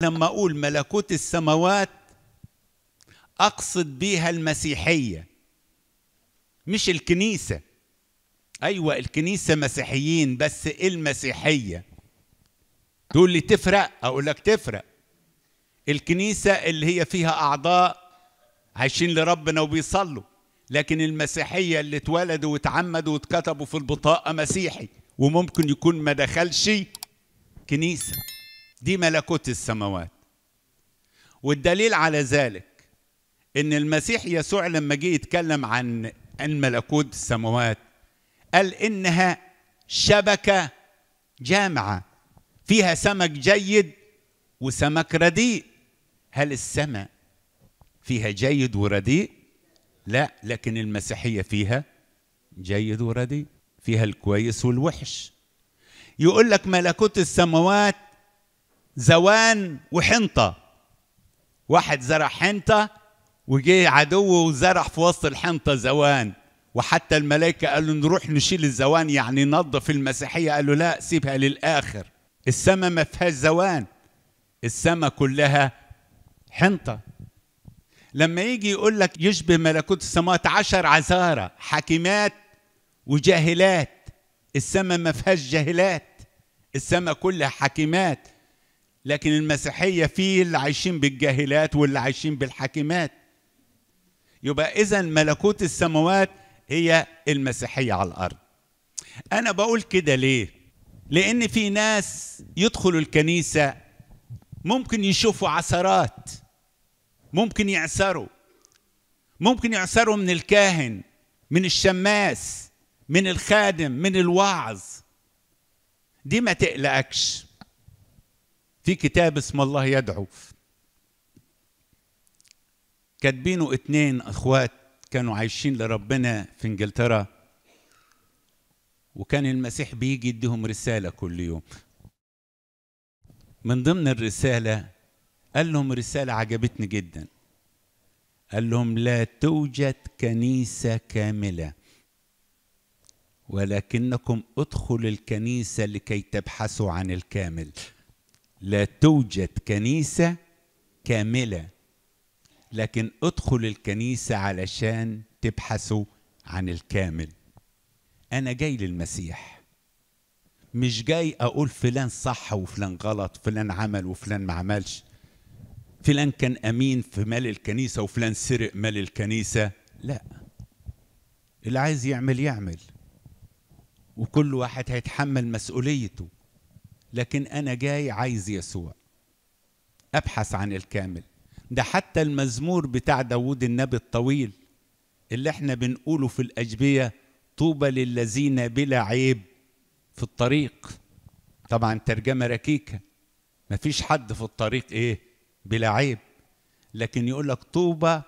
لما أقول ملكوت السماوات أقصد بيها المسيحية مش الكنيسة أيوة الكنيسة مسيحيين بس ايه المسيحية تقول لي تفرق أقول لك تفرق الكنيسة اللي هي فيها أعضاء عايشين لربنا وبيصلوا لكن المسيحية اللي اتولدوا واتعمدوا واتكتبوا في البطاقة مسيحي وممكن يكون ما دخلش كنيسه دي ملكوت السماوات والدليل على ذلك ان المسيح يسوع لما جه يتكلم عن عن ملكوت السماوات قال انها شبكه جامعه فيها سمك جيد وسمك رديء هل السماء فيها جيد ورديء لا لكن المسيحيه فيها جيد ورديء فيها الكويس والوحش يقول لك ملكوت السماوات زوان وحنطة واحد زرع حنطة وجه عدوه وزرع في وسط الحنطة زوان وحتى الملائكة قالوا نروح نشيل الزوان يعني ننظف المسيحية قالوا لا سيبها للآخر السماء ما فيهاش زوان السماء كلها حنطة لما يجي يقول لك يشبه ملكوت السماوات عشر عذارى حكيمات وجاهلات السماء ما فيهاش جاهلات السماء كلها حكيمات لكن المسيحيه فيه اللي عايشين بالجاهلات واللي عايشين بالحاكمات يبقى اذا ملكوت السماوات هي المسيحيه على الارض انا بقول كده ليه لان في ناس يدخلوا الكنيسه ممكن يشوفوا عثرات ممكن يعثروا ممكن يعثروا من الكاهن من الشماس من الخادم من الواعظ دي ما تقلقكش في كتاب اسمه الله يدعو كاتبينه اتنين اخوات كانوا عايشين لربنا في انجلترا وكان المسيح بيجي يديهم رساله كل يوم من ضمن الرساله قال لهم رساله عجبتني جدا قال لهم لا توجد كنيسه كامله ولكنكم ادخلوا الكنيسه لكي تبحثوا عن الكامل لا توجد كنيسة كاملة لكن ادخل الكنيسة علشان تبحثوا عن الكامل أنا جاي للمسيح مش جاي أقول فلان صح وفلان غلط فلان عمل وفلان ما عملش فلان كان أمين في مال الكنيسة وفلان سرق مال الكنيسة لا اللي عايز يعمل يعمل وكل واحد هيتحمل مسؤوليته لكن أنا جاي عايز يسوع أبحث عن الكامل ده حتى المزمور بتاع داوود النبي الطويل اللي احنا بنقوله في الأجبية طوبى للذين بلا عيب في الطريق طبعا ترجمة ركيكة مفيش حد في الطريق ايه بلا عيب لكن يقول لك طوبى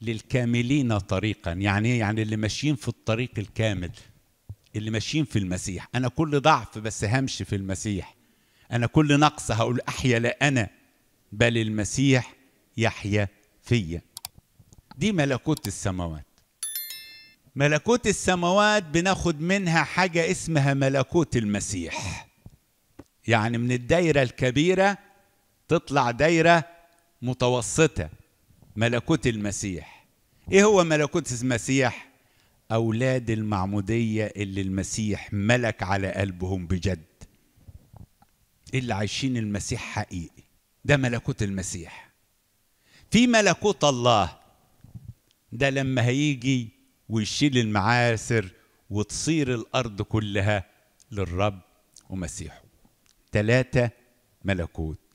للكاملين طريقا يعني ايه يعني اللي ماشيين في الطريق الكامل اللي ماشيين في المسيح انا كل ضعف بس همشي في المسيح أنا كل نقص هقول أحيا لا أنا بل المسيح يحيا فيا دي ملكوت السماوات ملكوت السماوات بناخد منها حاجة اسمها ملكوت المسيح يعني من الدايرة الكبيرة تطلع دايرة متوسطة ملكوت المسيح ايه هو ملكوت المسيح أولاد المعمودية اللي المسيح ملك على قلبهم بجد اللي عايشين المسيح حقيقي ده ملكوت المسيح في ملكوت الله ده لما هيجي ويشيل المعاسر وتصير الأرض كلها للرب ومسيحه ثلاثة ملكوت